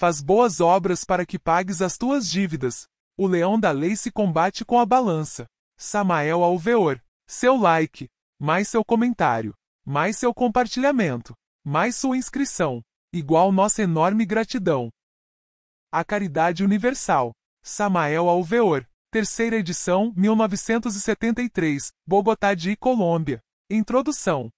Faz boas obras para que pagues as tuas dívidas. O leão da lei se combate com a balança. Samael Alveor. Seu like, mais seu comentário, mais seu compartilhamento, mais sua inscrição, igual nossa enorme gratidão. A Caridade Universal. Samael Alveor. Terceira edição, 1973, Bogotá de Colômbia. Introdução.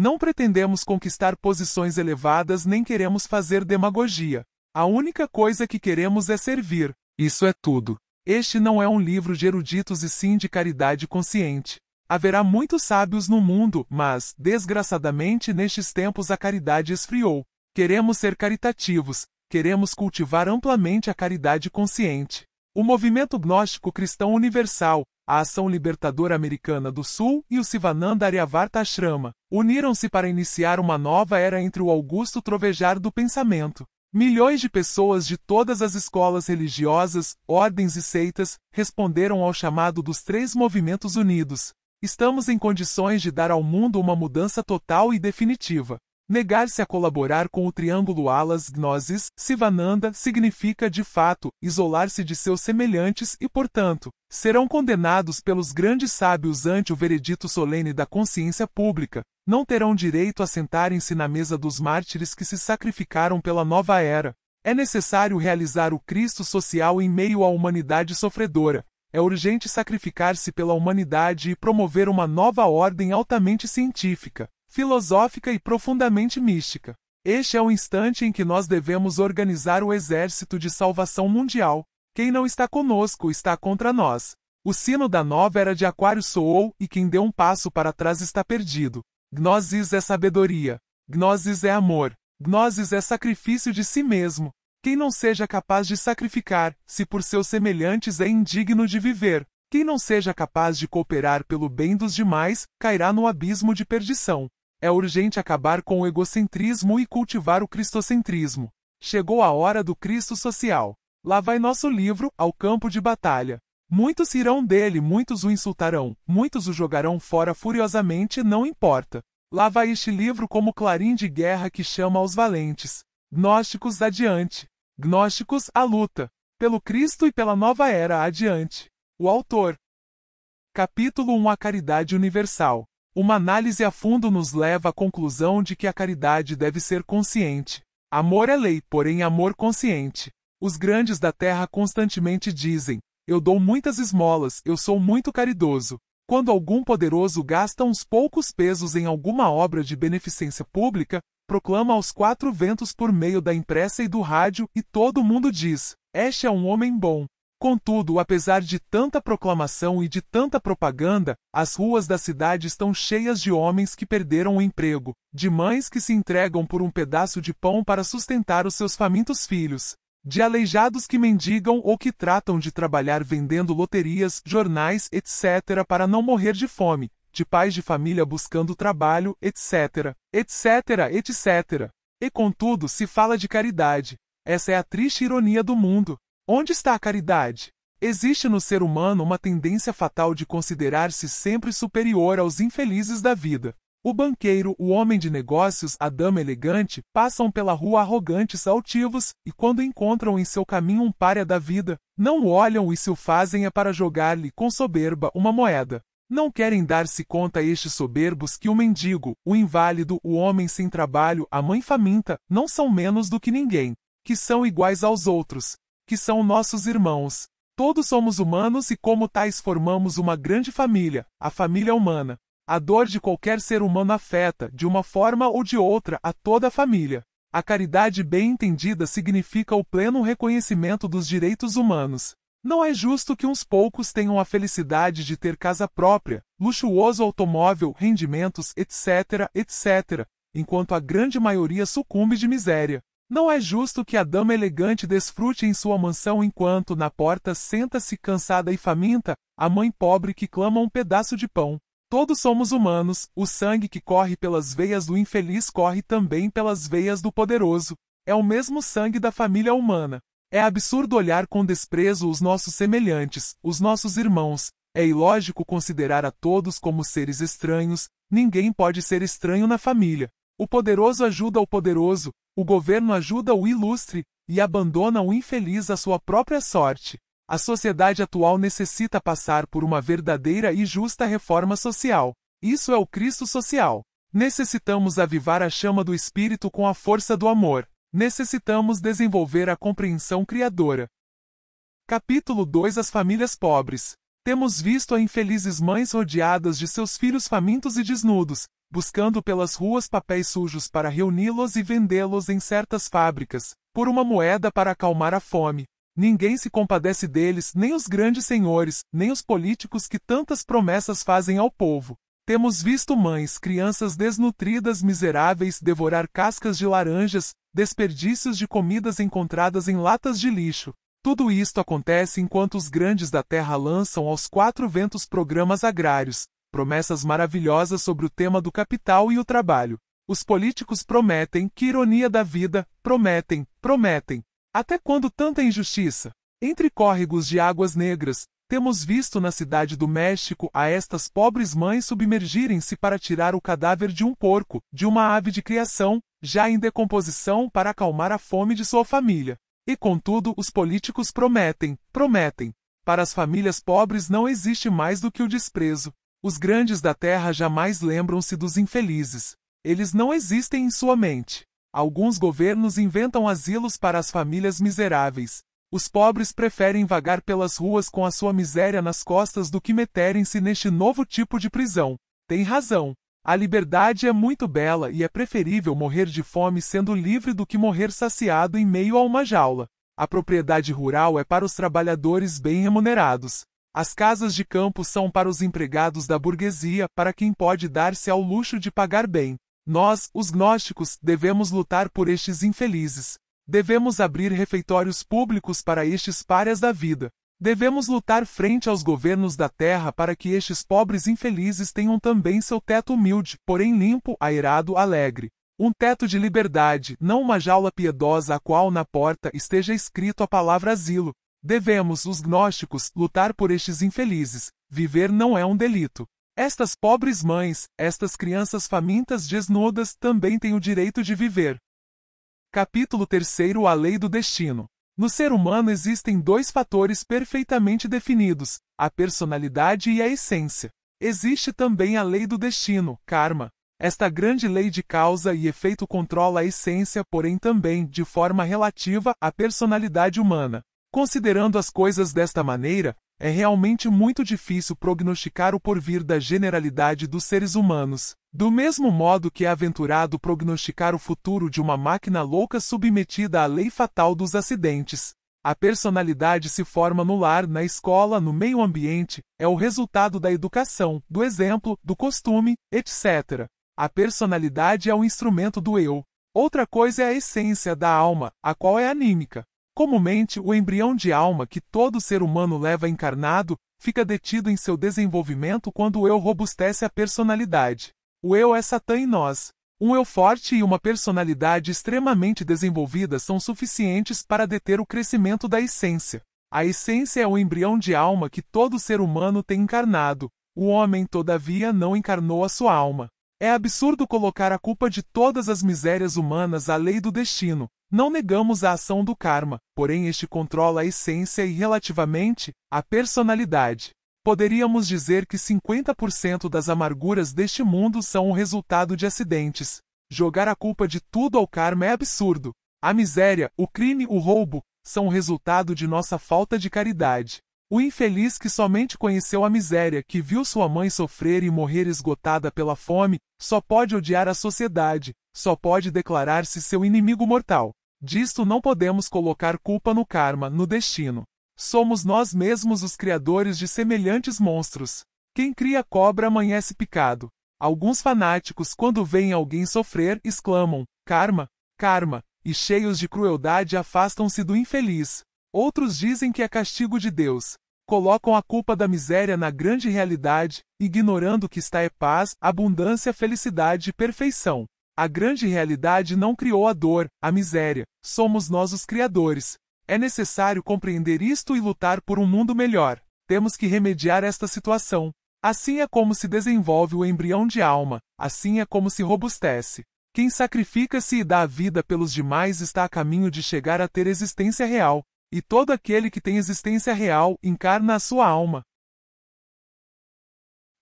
Não pretendemos conquistar posições elevadas nem queremos fazer demagogia. A única coisa que queremos é servir. Isso é tudo. Este não é um livro de eruditos e sim de caridade consciente. Haverá muitos sábios no mundo, mas, desgraçadamente, nestes tempos a caridade esfriou. Queremos ser caritativos, queremos cultivar amplamente a caridade consciente. O movimento gnóstico cristão universal, a Ação Libertadora Americana do Sul e o Sivananda Aryavarta Ashrama, uniram-se para iniciar uma nova era entre o augusto trovejar do pensamento. Milhões de pessoas de todas as escolas religiosas, ordens e seitas responderam ao chamado dos três movimentos unidos. Estamos em condições de dar ao mundo uma mudança total e definitiva. Negar-se a colaborar com o triângulo Alas Gnosis, Sivananda, significa, de fato, isolar-se de seus semelhantes e, portanto, serão condenados pelos grandes sábios ante o veredito solene da consciência pública, não terão direito a sentarem-se na mesa dos mártires que se sacrificaram pela nova era. É necessário realizar o Cristo social em meio à humanidade sofredora. É urgente sacrificar-se pela humanidade e promover uma nova ordem altamente científica filosófica e profundamente mística. Este é o instante em que nós devemos organizar o exército de salvação mundial. Quem não está conosco está contra nós. O sino da nova era de Aquário soou, e quem deu um passo para trás está perdido. Gnosis é sabedoria. Gnosis é amor. Gnosis é sacrifício de si mesmo. Quem não seja capaz de sacrificar, se por seus semelhantes é indigno de viver. Quem não seja capaz de cooperar pelo bem dos demais, cairá no abismo de perdição. É urgente acabar com o egocentrismo e cultivar o cristocentrismo. Chegou a hora do Cristo social. Lá vai nosso livro, ao campo de batalha. Muitos irão dele, muitos o insultarão, muitos o jogarão fora furiosamente, não importa. Lá vai este livro como clarim de guerra que chama aos valentes. Gnósticos adiante. Gnósticos à luta. Pelo Cristo e pela nova era adiante. O autor. Capítulo 1 A caridade universal. Uma análise a fundo nos leva à conclusão de que a caridade deve ser consciente. Amor é lei, porém amor consciente. Os grandes da terra constantemente dizem: Eu dou muitas esmolas, eu sou muito caridoso. Quando algum poderoso gasta uns poucos pesos em alguma obra de beneficência pública, proclama aos quatro ventos por meio da imprensa e do rádio, e todo mundo diz: Este é um homem bom. Contudo, apesar de tanta proclamação e de tanta propaganda, as ruas da cidade estão cheias de homens que perderam o emprego, de mães que se entregam por um pedaço de pão para sustentar os seus famintos filhos, de aleijados que mendigam ou que tratam de trabalhar vendendo loterias, jornais, etc., para não morrer de fome, de pais de família buscando trabalho, etc., etc., etc. E contudo, se fala de caridade. Essa é a triste ironia do mundo. Onde está a caridade? Existe no ser humano uma tendência fatal de considerar-se sempre superior aos infelizes da vida. O banqueiro, o homem de negócios, a dama elegante, passam pela rua arrogantes, altivos, e quando encontram em seu caminho um pária da vida, não olham e se o fazem é para jogar-lhe com soberba uma moeda. Não querem dar-se conta estes soberbos que o mendigo, o inválido, o homem sem trabalho, a mãe faminta, não são menos do que ninguém, que são iguais aos outros, que são nossos irmãos. Todos somos humanos e, como tais, formamos uma grande família, a família humana. A dor de qualquer ser humano afeta, de uma forma ou de outra, a toda a família. A caridade bem entendida significa o pleno reconhecimento dos direitos humanos. Não é justo que uns poucos tenham a felicidade de ter casa própria, luxuoso automóvel, rendimentos, etc., etc., enquanto a grande maioria sucumbe de miséria. Não é justo que a dama elegante desfrute em sua mansão enquanto na porta senta-se cansada e faminta, a mãe pobre que clama um pedaço de pão. Todos somos humanos, o sangue que corre pelas veias do infeliz corre também pelas veias do poderoso. É o mesmo sangue da família humana. É absurdo olhar com desprezo os nossos semelhantes, os nossos irmãos. É ilógico considerar a todos como seres estranhos, ninguém pode ser estranho na família. O poderoso ajuda o poderoso, o governo ajuda o ilustre e abandona o infeliz à sua própria sorte. A sociedade atual necessita passar por uma verdadeira e justa reforma social. Isso é o Cristo social. Necessitamos avivar a chama do espírito com a força do amor. Necessitamos desenvolver a compreensão criadora. Capítulo 2 As famílias pobres. Temos visto a infelizes mães rodeadas de seus filhos famintos e desnudos, buscando pelas ruas papéis sujos para reuni-los e vendê-los em certas fábricas, por uma moeda para acalmar a fome. Ninguém se compadece deles, nem os grandes senhores, nem os políticos que tantas promessas fazem ao povo. Temos visto mães, crianças desnutridas, miseráveis, devorar cascas de laranjas, desperdícios de comidas encontradas em latas de lixo, tudo isto acontece enquanto os grandes da terra lançam aos quatro ventos programas agrários, promessas maravilhosas sobre o tema do capital e o trabalho. Os políticos prometem, que ironia da vida, prometem, prometem. Até quando tanta injustiça? Entre córregos de águas negras, temos visto na cidade do México a estas pobres mães submergirem-se para tirar o cadáver de um porco, de uma ave de criação, já em decomposição para acalmar a fome de sua família. E contudo, os políticos prometem, prometem. Para as famílias pobres não existe mais do que o desprezo. Os grandes da terra jamais lembram-se dos infelizes. Eles não existem em sua mente. Alguns governos inventam asilos para as famílias miseráveis. Os pobres preferem vagar pelas ruas com a sua miséria nas costas do que meterem-se neste novo tipo de prisão. Tem razão. A liberdade é muito bela e é preferível morrer de fome sendo livre do que morrer saciado em meio a uma jaula. A propriedade rural é para os trabalhadores bem remunerados. As casas de campo são para os empregados da burguesia, para quem pode dar-se ao luxo de pagar bem. Nós, os gnósticos, devemos lutar por estes infelizes. Devemos abrir refeitórios públicos para estes párias da vida. Devemos lutar frente aos governos da terra para que estes pobres infelizes tenham também seu teto humilde, porém limpo, airado, alegre. Um teto de liberdade, não uma jaula piedosa a qual na porta esteja escrito a palavra asilo. Devemos, os gnósticos, lutar por estes infelizes. Viver não é um delito. Estas pobres mães, estas crianças famintas desnudas também têm o direito de viver. Capítulo 3 A Lei do Destino no ser humano existem dois fatores perfeitamente definidos, a personalidade e a essência. Existe também a lei do destino, karma. Esta grande lei de causa e efeito controla a essência, porém também, de forma relativa, a personalidade humana. Considerando as coisas desta maneira, é realmente muito difícil prognosticar o porvir da generalidade dos seres humanos. Do mesmo modo que é aventurado prognosticar o futuro de uma máquina louca submetida à lei fatal dos acidentes, a personalidade se forma no lar, na escola, no meio ambiente, é o resultado da educação, do exemplo, do costume, etc. A personalidade é o instrumento do eu. Outra coisa é a essência da alma, a qual é anímica. Comumente, o embrião de alma que todo ser humano leva encarnado fica detido em seu desenvolvimento quando o eu robustece a personalidade. O eu é Satã em nós. Um eu forte e uma personalidade extremamente desenvolvida são suficientes para deter o crescimento da essência. A essência é o embrião de alma que todo ser humano tem encarnado. O homem, todavia, não encarnou a sua alma. É absurdo colocar a culpa de todas as misérias humanas à lei do destino. Não negamos a ação do karma, porém este controla a essência e, relativamente, a personalidade. Poderíamos dizer que 50% das amarguras deste mundo são o resultado de acidentes. Jogar a culpa de tudo ao karma é absurdo. A miséria, o crime, o roubo, são o resultado de nossa falta de caridade. O infeliz que somente conheceu a miséria, que viu sua mãe sofrer e morrer esgotada pela fome, só pode odiar a sociedade, só pode declarar-se seu inimigo mortal. Disto não podemos colocar culpa no karma, no destino. Somos nós mesmos os criadores de semelhantes monstros. Quem cria cobra amanhece picado. Alguns fanáticos, quando veem alguém sofrer, exclamam: karma, karma, e cheios de crueldade afastam-se do infeliz. Outros dizem que é castigo de Deus. Colocam a culpa da miséria na grande realidade, ignorando que está é paz, abundância, felicidade e perfeição. A grande realidade não criou a dor, a miséria. Somos nós os criadores. É necessário compreender isto e lutar por um mundo melhor. Temos que remediar esta situação. Assim é como se desenvolve o embrião de alma, assim é como se robustece. Quem sacrifica-se e dá a vida pelos demais está a caminho de chegar a ter existência real, e todo aquele que tem existência real encarna a sua alma.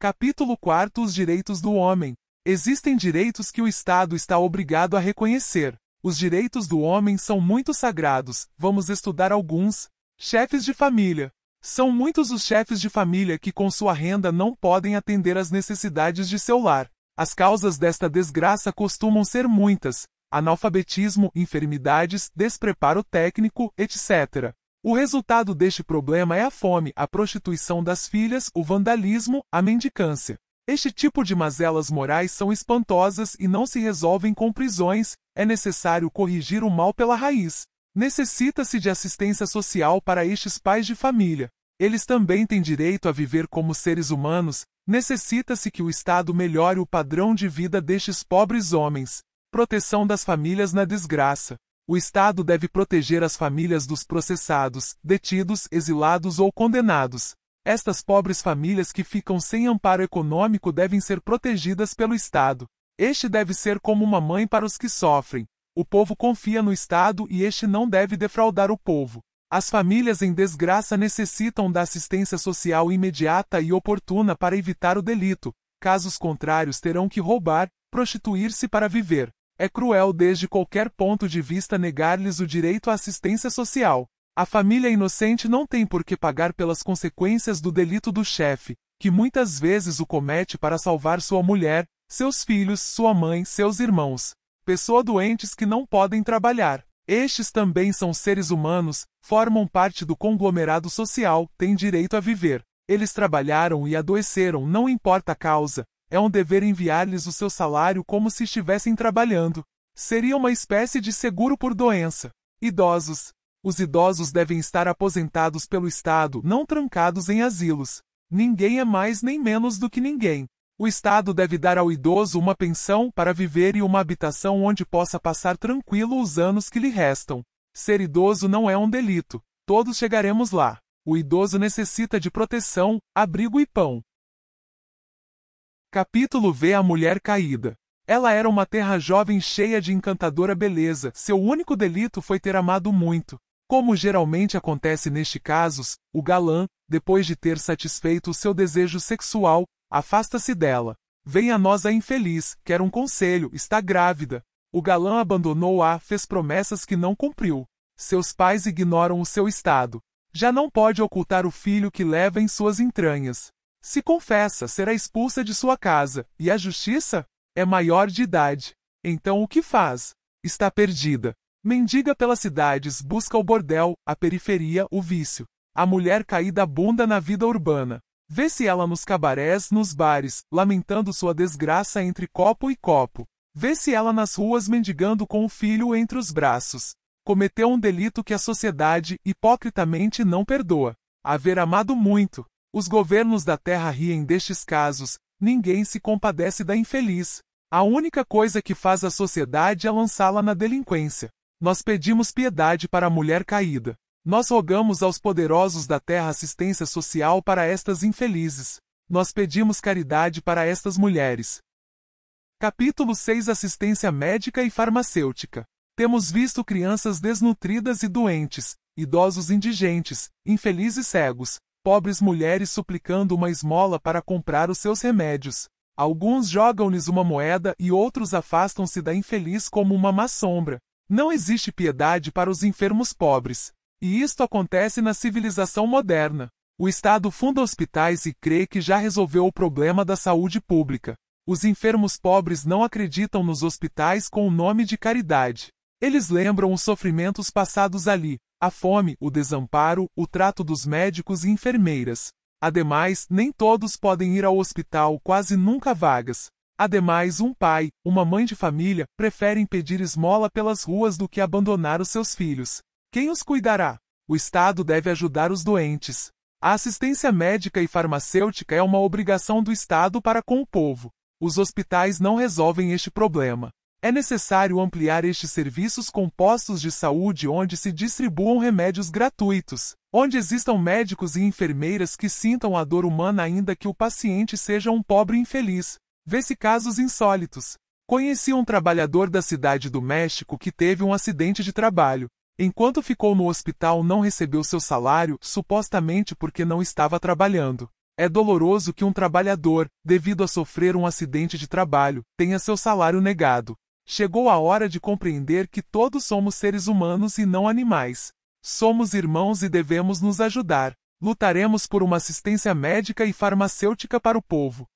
Capítulo 4 Os direitos do homem. Existem direitos que o Estado está obrigado a reconhecer. Os direitos do homem são muito sagrados, vamos estudar alguns. Chefes de família. São muitos os chefes de família que, com sua renda, não podem atender às necessidades de seu lar. As causas desta desgraça costumam ser muitas: analfabetismo, enfermidades, despreparo técnico, etc. O resultado deste problema é a fome, a prostituição das filhas, o vandalismo, a mendicância. Este tipo de mazelas morais são espantosas e não se resolvem com prisões, é necessário corrigir o mal pela raiz. Necessita-se de assistência social para estes pais de família. Eles também têm direito a viver como seres humanos, necessita-se que o Estado melhore o padrão de vida destes pobres homens. Proteção das famílias na desgraça. O Estado deve proteger as famílias dos processados, detidos, exilados ou condenados. Estas pobres famílias que ficam sem amparo econômico devem ser protegidas pelo Estado. Este deve ser como uma mãe para os que sofrem. O povo confia no Estado e este não deve defraudar o povo. As famílias em desgraça necessitam da assistência social imediata e oportuna para evitar o delito, casos contrários terão que roubar, prostituir-se para viver. É cruel desde qualquer ponto de vista negar-lhes o direito à assistência social. A família inocente não tem por que pagar pelas consequências do delito do chefe, que muitas vezes o comete para salvar sua mulher, seus filhos, sua mãe, seus irmãos. Pessoa doentes que não podem trabalhar. Estes também são seres humanos, formam parte do conglomerado social, têm direito a viver. Eles trabalharam e adoeceram, não importa a causa. É um dever enviar-lhes o seu salário como se estivessem trabalhando. Seria uma espécie de seguro por doença. Idosos, os idosos devem estar aposentados pelo Estado, não trancados em asilos. Ninguém é mais nem menos do que ninguém. O Estado deve dar ao idoso uma pensão para viver e uma habitação onde possa passar tranquilo os anos que lhe restam. Ser idoso não é um delito. Todos chegaremos lá. O idoso necessita de proteção, abrigo e pão. Capítulo V A Mulher Caída Ela era uma terra jovem cheia de encantadora beleza. Seu único delito foi ter amado muito. Como geralmente acontece neste casos, o galã, depois de ter satisfeito o seu desejo sexual, afasta-se dela. Vem a nós a infeliz, quer um conselho, está grávida. O galã abandonou-a, fez promessas que não cumpriu. Seus pais ignoram o seu estado. Já não pode ocultar o filho que leva em suas entranhas. Se confessa, será expulsa de sua casa, e a justiça? É maior de idade. Então o que faz? Está perdida. Mendiga pelas cidades, busca o bordel, a periferia, o vício. A mulher caída bunda na vida urbana. Vê-se ela nos cabarés, nos bares, lamentando sua desgraça entre copo e copo. Vê-se ela nas ruas mendigando com o filho entre os braços. Cometeu um delito que a sociedade, hipocritamente, não perdoa. Haver amado muito. Os governos da terra riem destes casos, ninguém se compadece da infeliz. A única coisa que faz a sociedade é lançá-la na delinquência. Nós pedimos piedade para a mulher caída. Nós rogamos aos poderosos da terra assistência social para estas infelizes. Nós pedimos caridade para estas mulheres. Capítulo 6 Assistência médica e farmacêutica. Temos visto crianças desnutridas e doentes, idosos indigentes, infelizes cegos, pobres mulheres suplicando uma esmola para comprar os seus remédios. Alguns jogam-lhes uma moeda e outros afastam-se da infeliz como uma má sombra. Não existe piedade para os enfermos pobres, e isto acontece na civilização moderna. O Estado funda hospitais e crê que já resolveu o problema da saúde pública. Os enfermos pobres não acreditam nos hospitais com o nome de caridade. Eles lembram os sofrimentos passados ali, a fome, o desamparo, o trato dos médicos e enfermeiras. Ademais, nem todos podem ir ao hospital, quase nunca vagas. Ademais, um pai, uma mãe de família, preferem pedir esmola pelas ruas do que abandonar os seus filhos. Quem os cuidará? O Estado deve ajudar os doentes. A assistência médica e farmacêutica é uma obrigação do Estado para com o povo. Os hospitais não resolvem este problema. É necessário ampliar estes serviços com postos de saúde onde se distribuam remédios gratuitos, onde existam médicos e enfermeiras que sintam a dor humana ainda que o paciente seja um pobre infeliz, Vê-se casos insólitos. Conheci um trabalhador da cidade do México que teve um acidente de trabalho. Enquanto ficou no hospital, não recebeu seu salário, supostamente porque não estava trabalhando. É doloroso que um trabalhador, devido a sofrer um acidente de trabalho, tenha seu salário negado. Chegou a hora de compreender que todos somos seres humanos e não animais. Somos irmãos e devemos nos ajudar. Lutaremos por uma assistência médica e farmacêutica para o povo.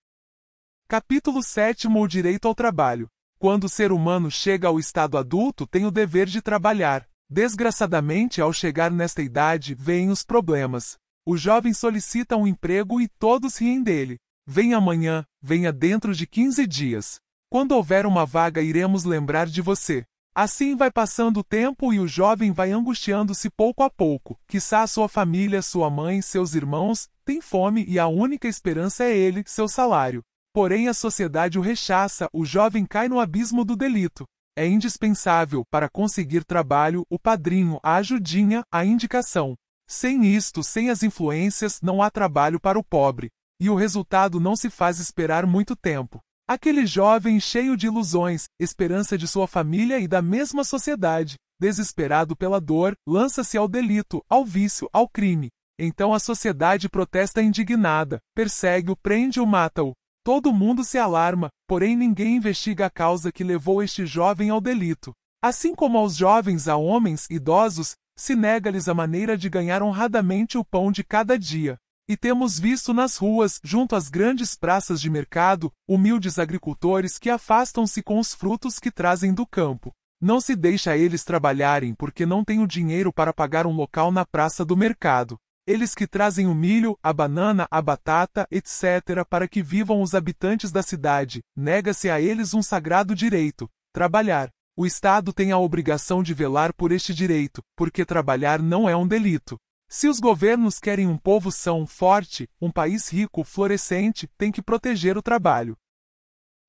Capítulo 7 O direito ao trabalho. Quando o ser humano chega ao estado adulto, tem o dever de trabalhar. Desgraçadamente, ao chegar nesta idade, vêm os problemas. O jovem solicita um emprego e todos riem dele. Vem amanhã, venha dentro de 15 dias. Quando houver uma vaga, iremos lembrar de você. Assim vai passando o tempo e o jovem vai angustiando-se pouco a pouco. Quizá sua família, sua mãe, seus irmãos, têm fome e a única esperança é ele, seu salário. Porém, a sociedade o rechaça, o jovem cai no abismo do delito. É indispensável, para conseguir trabalho, o padrinho, a ajudinha, a indicação. Sem isto, sem as influências, não há trabalho para o pobre. E o resultado não se faz esperar muito tempo. Aquele jovem cheio de ilusões, esperança de sua família e da mesma sociedade, desesperado pela dor, lança-se ao delito, ao vício, ao crime. Então a sociedade protesta indignada, persegue-o, prende-o, mata-o. Todo mundo se alarma, porém ninguém investiga a causa que levou este jovem ao delito. Assim como aos jovens, a homens idosos, se nega-lhes a maneira de ganhar honradamente o pão de cada dia. E temos visto nas ruas, junto às grandes praças de mercado, humildes agricultores que afastam-se com os frutos que trazem do campo. Não se deixa eles trabalharem porque não têm o dinheiro para pagar um local na praça do mercado. Eles que trazem o milho, a banana, a batata, etc., para que vivam os habitantes da cidade, nega-se a eles um sagrado direito: trabalhar. O Estado tem a obrigação de velar por este direito, porque trabalhar não é um delito. Se os governos querem um povo são, forte, um país rico, florescente, tem que proteger o trabalho.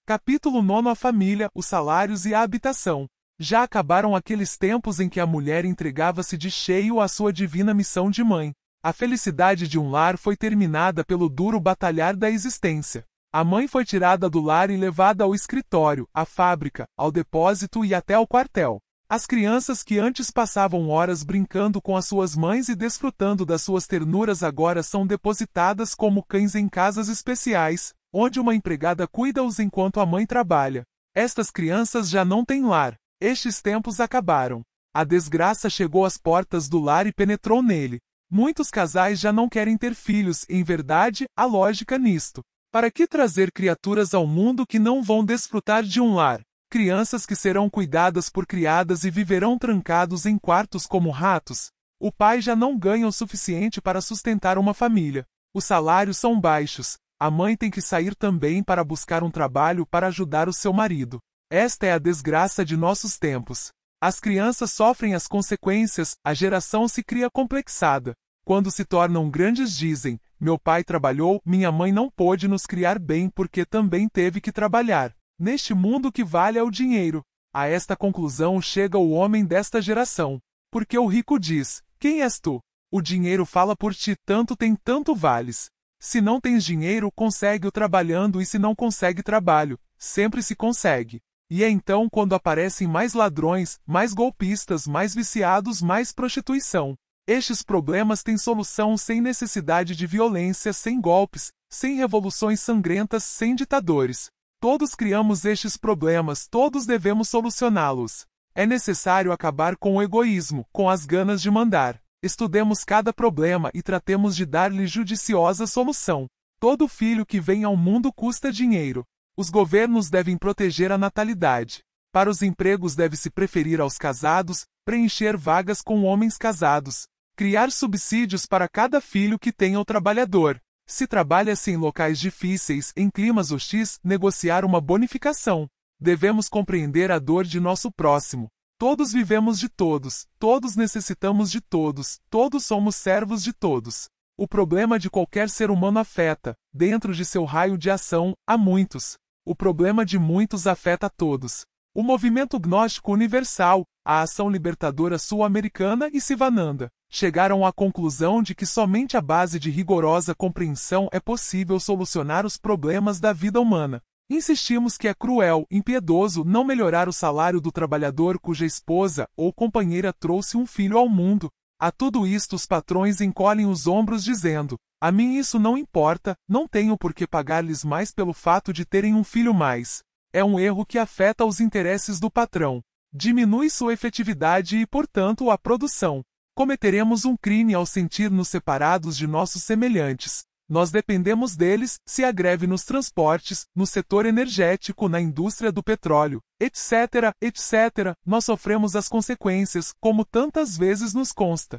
Capítulo 9 A família, os salários e a habitação. Já acabaram aqueles tempos em que a mulher entregava-se de cheio à sua divina missão de mãe. A felicidade de um lar foi terminada pelo duro batalhar da existência. A mãe foi tirada do lar e levada ao escritório, à fábrica, ao depósito e até ao quartel. As crianças que antes passavam horas brincando com as suas mães e desfrutando das suas ternuras agora são depositadas como cães em casas especiais, onde uma empregada cuida-os enquanto a mãe trabalha. Estas crianças já não têm lar. Estes tempos acabaram. A desgraça chegou às portas do lar e penetrou nele. Muitos casais já não querem ter filhos, em verdade, há lógica nisto. Para que trazer criaturas ao mundo que não vão desfrutar de um lar? Crianças que serão cuidadas por criadas e viverão trancados em quartos como ratos? O pai já não ganha o suficiente para sustentar uma família. Os salários são baixos. A mãe tem que sair também para buscar um trabalho para ajudar o seu marido. Esta é a desgraça de nossos tempos. As crianças sofrem as consequências, a geração se cria complexada. Quando se tornam grandes, dizem: Meu pai trabalhou, minha mãe não pôde nos criar bem porque também teve que trabalhar. Neste mundo que vale é o dinheiro. A esta conclusão chega o homem desta geração. Porque o rico diz: Quem és tu? O dinheiro fala por ti, tanto tem, tanto vales. Se não tens dinheiro, consegue-o trabalhando, e se não consegue trabalho, sempre se consegue. E é então quando aparecem mais ladrões, mais golpistas, mais viciados, mais prostituição. Estes problemas têm solução sem necessidade de violência, sem golpes, sem revoluções sangrentas, sem ditadores. Todos criamos estes problemas, todos devemos solucioná-los. É necessário acabar com o egoísmo, com as ganas de mandar. Estudemos cada problema e tratemos de dar-lhe judiciosa solução. Todo filho que vem ao mundo custa dinheiro. Os governos devem proteger a natalidade. Para os empregos deve-se preferir aos casados, preencher vagas com homens casados, criar subsídios para cada filho que tenha o trabalhador. Se trabalha-se em locais difíceis, em climas hostis, negociar uma bonificação. Devemos compreender a dor de nosso próximo. Todos vivemos de todos, todos necessitamos de todos, todos somos servos de todos. O problema de qualquer ser humano afeta, dentro de seu raio de ação, a muitos. O problema de muitos afeta a todos. O movimento gnóstico universal, a ação libertadora sul-americana e Sivananda chegaram à conclusão de que somente à base de rigorosa compreensão é possível solucionar os problemas da vida humana. Insistimos que é cruel, impiedoso não melhorar o salário do trabalhador cuja esposa ou companheira trouxe um filho ao mundo, a tudo isto os patrões encolhem os ombros dizendo, a mim isso não importa, não tenho por que pagar-lhes mais pelo fato de terem um filho mais. É um erro que afeta os interesses do patrão. Diminui sua efetividade e, portanto, a produção. Cometeremos um crime ao sentir-nos separados de nossos semelhantes, nós dependemos deles, se a greve nos transportes, no setor energético, na indústria do petróleo, etc., etc., nós sofremos as consequências, como tantas vezes nos consta.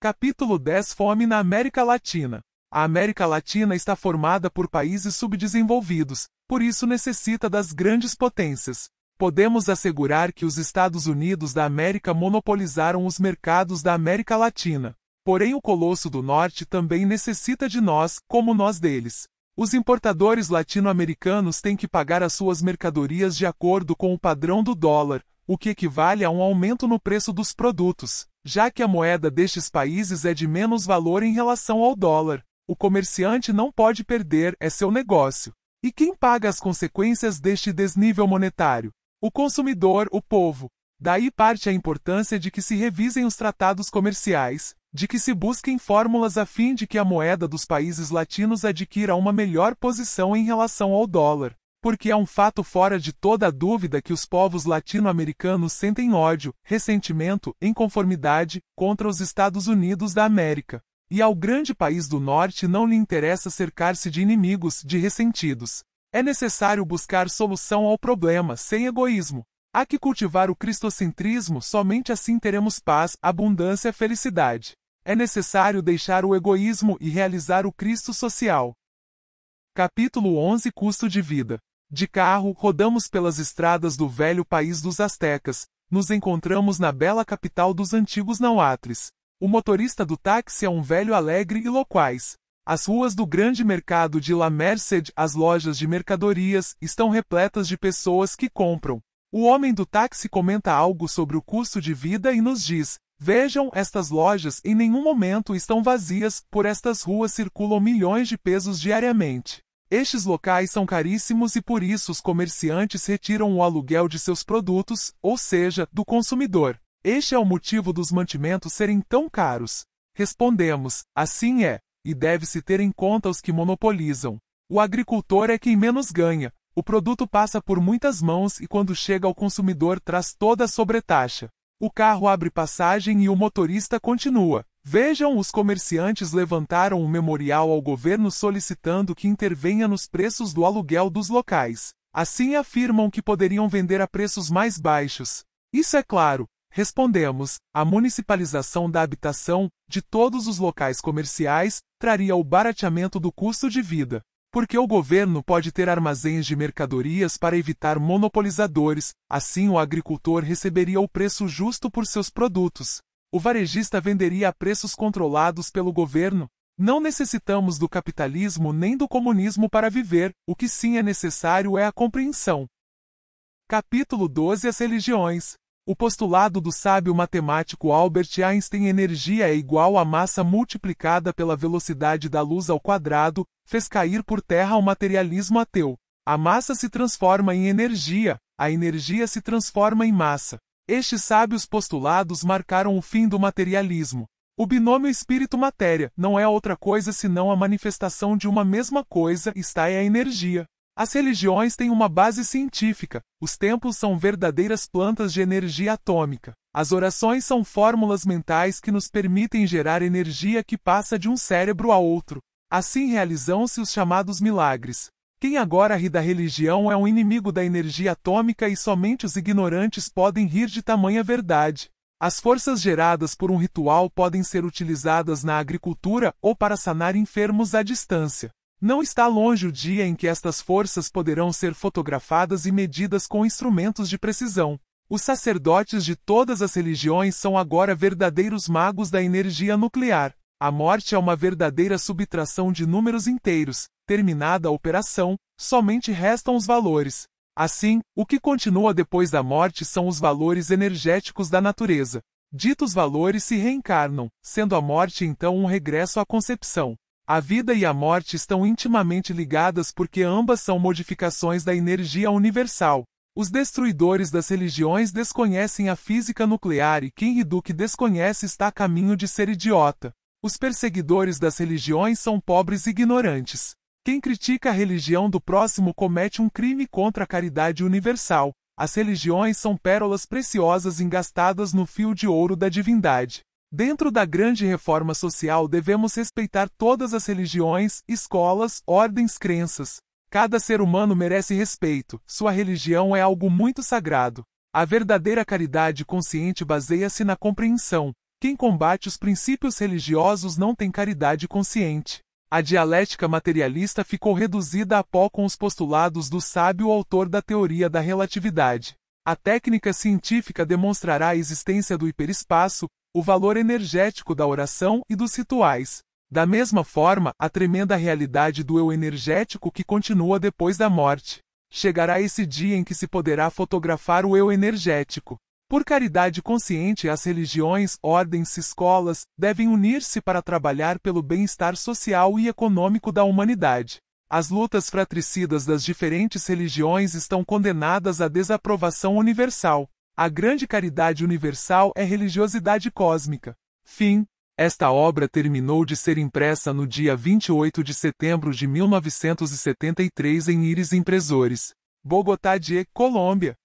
Capítulo 10 Fome na América Latina. A América Latina está formada por países subdesenvolvidos, por isso necessita das grandes potências. Podemos assegurar que os Estados Unidos da América monopolizaram os mercados da América Latina. Porém, o Colosso do Norte também necessita de nós, como nós deles. Os importadores latino-americanos têm que pagar as suas mercadorias de acordo com o padrão do dólar, o que equivale a um aumento no preço dos produtos, já que a moeda destes países é de menos valor em relação ao dólar. O comerciante não pode perder, é seu negócio. E quem paga as consequências deste desnível monetário? O consumidor, o povo. Daí parte a importância de que se revisem os tratados comerciais, de que se busquem fórmulas a fim de que a moeda dos países latinos adquira uma melhor posição em relação ao dólar, porque é um fato fora de toda dúvida que os povos latino-americanos sentem ódio, ressentimento, inconformidade contra os Estados Unidos da América. E ao grande país do norte não lhe interessa cercar-se de inimigos, de ressentidos. É necessário buscar solução ao problema sem egoísmo, Há que cultivar o cristocentrismo, somente assim teremos paz, abundância e felicidade. É necessário deixar o egoísmo e realizar o Cristo social. Capítulo 11 Custo de vida. De carro, rodamos pelas estradas do velho país dos Aztecas, nos encontramos na bela capital dos antigos nauatres. O motorista do táxi é um velho alegre e loquaz. As ruas do grande mercado de La Merced, as lojas de mercadorias, estão repletas de pessoas que compram, o homem do táxi comenta algo sobre o custo de vida e nos diz: Vejam, estas lojas em nenhum momento estão vazias, por estas ruas circulam milhões de pesos diariamente. Estes locais são caríssimos e por isso os comerciantes retiram o aluguel de seus produtos, ou seja, do consumidor. Este é o motivo dos mantimentos serem tão caros. Respondemos: assim é, e deve-se ter em conta os que monopolizam. O agricultor é quem menos ganha, o produto passa por muitas mãos e quando chega ao consumidor traz toda a sobretaxa. O carro abre passagem e o motorista continua. Vejam, os comerciantes levantaram um memorial ao governo solicitando que intervenha nos preços do aluguel dos locais. Assim afirmam que poderiam vender a preços mais baixos. Isso é claro, respondemos, a municipalização da habitação, de todos os locais comerciais, traria o barateamento do custo de vida. Porque o governo pode ter armazéns de mercadorias para evitar monopolizadores, assim o agricultor receberia o preço justo por seus produtos. O varejista venderia a preços controlados pelo governo. Não necessitamos do capitalismo nem do comunismo para viver, o que sim é necessário é a compreensão. Capítulo 12 As religiões o postulado do sábio matemático Albert Einstein energia é igual a massa multiplicada pela velocidade da luz ao quadrado, fez cair por terra o materialismo ateu. A massa se transforma em energia, a energia se transforma em massa. Estes sábios postulados marcaram o fim do materialismo. O binômio espírito-matéria não é outra coisa senão a manifestação de uma mesma coisa, está é a energia. As religiões têm uma base científica, os templos são verdadeiras plantas de energia atômica. As orações são fórmulas mentais que nos permitem gerar energia que passa de um cérebro a outro. Assim realizam-se os chamados milagres. Quem agora ri da religião é um inimigo da energia atômica e somente os ignorantes podem rir de tamanha verdade. As forças geradas por um ritual podem ser utilizadas na agricultura ou para sanar enfermos à distância. Não está longe o dia em que estas forças poderão ser fotografadas e medidas com instrumentos de precisão. Os sacerdotes de todas as religiões são agora verdadeiros magos da energia nuclear. A morte é uma verdadeira subtração de números inteiros. Terminada a operação, somente restam os valores. Assim, o que continua depois da morte são os valores energéticos da natureza. Ditos valores se reencarnam, sendo a morte então um regresso à concepção. A vida e a morte estão intimamente ligadas porque ambas são modificações da energia universal. Os destruidores das religiões desconhecem a física nuclear e quem Hiduk desconhece está a caminho de ser idiota. Os perseguidores das religiões são pobres e ignorantes. Quem critica a religião do próximo comete um crime contra a caridade universal. As religiões são pérolas preciosas engastadas no fio de ouro da divindade. Dentro da grande reforma social devemos respeitar todas as religiões, escolas, ordens, crenças. Cada ser humano merece respeito, sua religião é algo muito sagrado. A verdadeira caridade consciente baseia-se na compreensão. Quem combate os princípios religiosos não tem caridade consciente. A dialética materialista ficou reduzida a pó com os postulados do sábio autor da teoria da relatividade. A técnica científica demonstrará a existência do hiperespaço, o valor energético da oração e dos rituais. Da mesma forma, a tremenda realidade do eu energético que continua depois da morte. Chegará esse dia em que se poderá fotografar o eu energético. Por caridade consciente, as religiões, ordens e escolas devem unir-se para trabalhar pelo bem-estar social e econômico da humanidade. As lutas fratricidas das diferentes religiões estão condenadas à desaprovação universal. A grande caridade universal é religiosidade cósmica. Fim. Esta obra terminou de ser impressa no dia 28 de setembro de 1973 em Iris Impresores, Bogotá de Colômbia.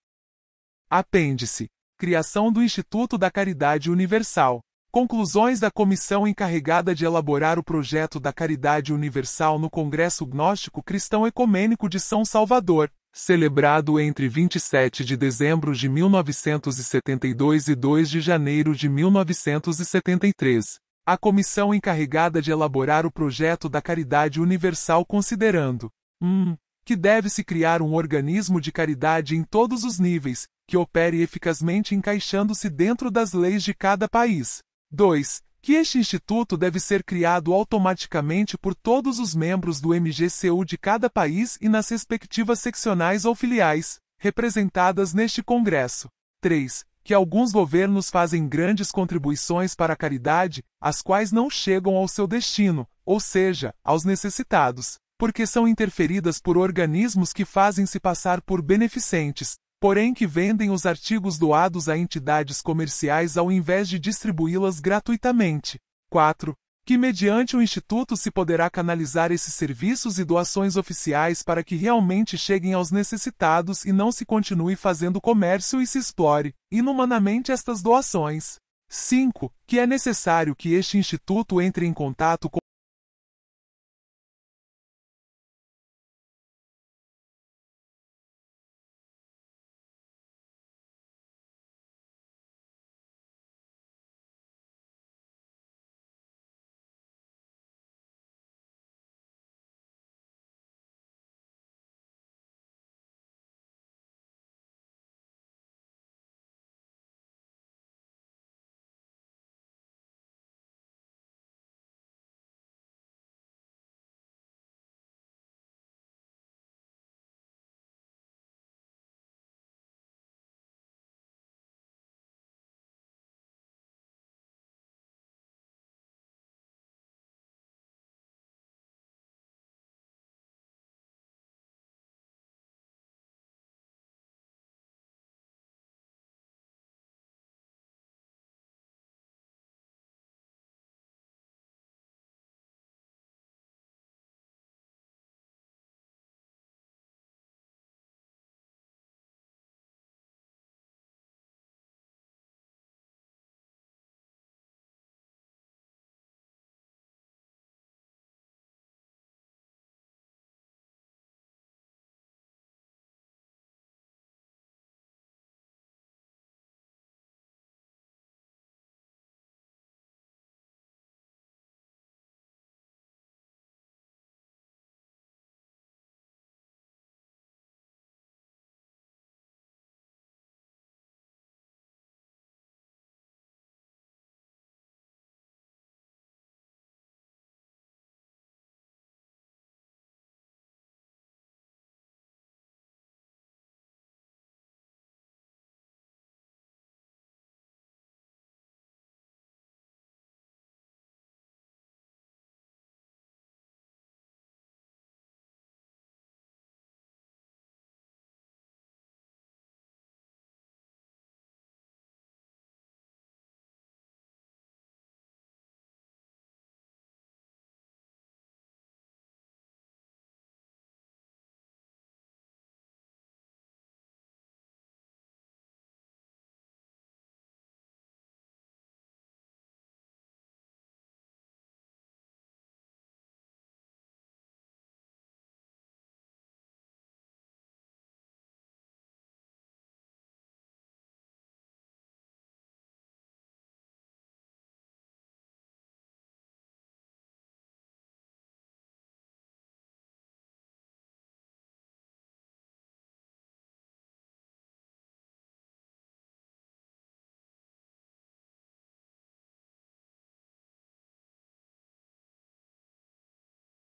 Apêndice. Criação do Instituto da Caridade Universal. Conclusões da comissão encarregada de elaborar o projeto da caridade universal no Congresso Gnóstico Cristão Ecumênico de São Salvador celebrado entre 27 de dezembro de 1972 e 2 de janeiro de 1973. A comissão encarregada de elaborar o projeto da caridade universal considerando 1. Hum, que deve-se criar um organismo de caridade em todos os níveis, que opere eficazmente encaixando-se dentro das leis de cada país. 2 que este instituto deve ser criado automaticamente por todos os membros do MGCU de cada país e nas respectivas seccionais ou filiais, representadas neste Congresso. 3. Que alguns governos fazem grandes contribuições para a caridade, as quais não chegam ao seu destino, ou seja, aos necessitados, porque são interferidas por organismos que fazem se passar por beneficentes, porém que vendem os artigos doados a entidades comerciais ao invés de distribuí-las gratuitamente. 4. Que mediante o Instituto se poderá canalizar esses serviços e doações oficiais para que realmente cheguem aos necessitados e não se continue fazendo comércio e se explore, inumanamente, estas doações. 5. Que é necessário que este Instituto entre em contato com